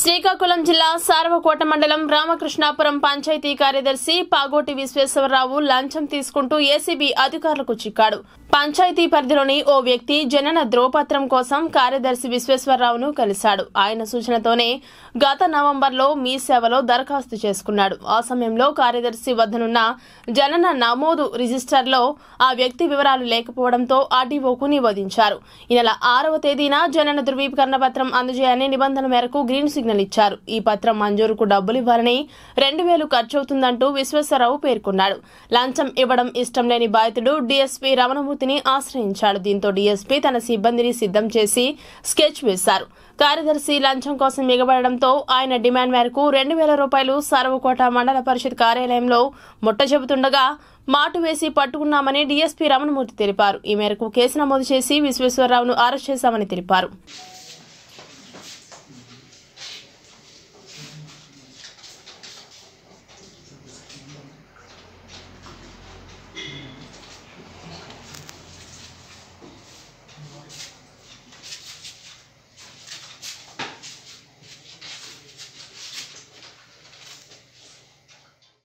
శ్రీకాకుళం జిల్లా సార్వకోట మండలం రామకృష్ణాపురం పంచాయతీ కార్యదర్శి పాగోటి విశ్వేశ్వరరావు లంచం తీసుకుంటూ ఏసీబీ అధికారులకు చిక్కాడు పంచాయతీ పరిధిలోని ఓ వ్యక్తి జనన ద్రోపత్రం కోసం కార్యదర్శి విశ్వేశ్వరరావును కలిశాడు ఆయన సూచనతోనే గత నవంబర్లో మీ సేవలో దరఖాస్తు చేసుకున్నాడు ఆ సమయంలో కార్యదర్శి వద్దనున్న జనన నమోదు రిజిస్టర్లో ఆ వ్యక్తి వివరాలు లేకపోవడంతో ఆర్డీఓకు నివేదించారు ఈ నెల ఆరవ తేదీన జనన ధృవీకరణ పత్రం అందజేయని నిబంధన మేరకు గ్రీన్ సిగ్నల్ సిగ్నల్ ఇచ్చారు ఈ పత్రం మంజూరుకు డబ్బులు ఇవ్వాలని రెండు వేలు ఖర్చవుతుందంటూ విశ్వేశ్వరరావు పేర్కొన్నాడు లంచం ఇవ్వడం ఇష్టం లేని బాధితుడు డీఎస్పీ రమణమూర్తిని ఆశ్రయించాడు దీంతో డీఎస్పీ తన సిబ్బందిని సిద్ధం చేసి స్కెచ్ వేశారు కార్యదర్శి లంచం కోసం ఎగబడడంతో ఆయన డిమాండ్ మేరకు రెండు వేల రూపాయలు సర్వకోట మండల పరిషత్ కార్యాలయంలో ముట్ట చెబుతుండగా మాటు వేసి పట్టుకున్నామని డీఎస్పీ రమణమూర్తి తెలిపారు ఈ మేరకు కేసు నమోదు చేసి విశ్వేశ్వరరావును అరెస్ట్ చేశామని తెలిపారు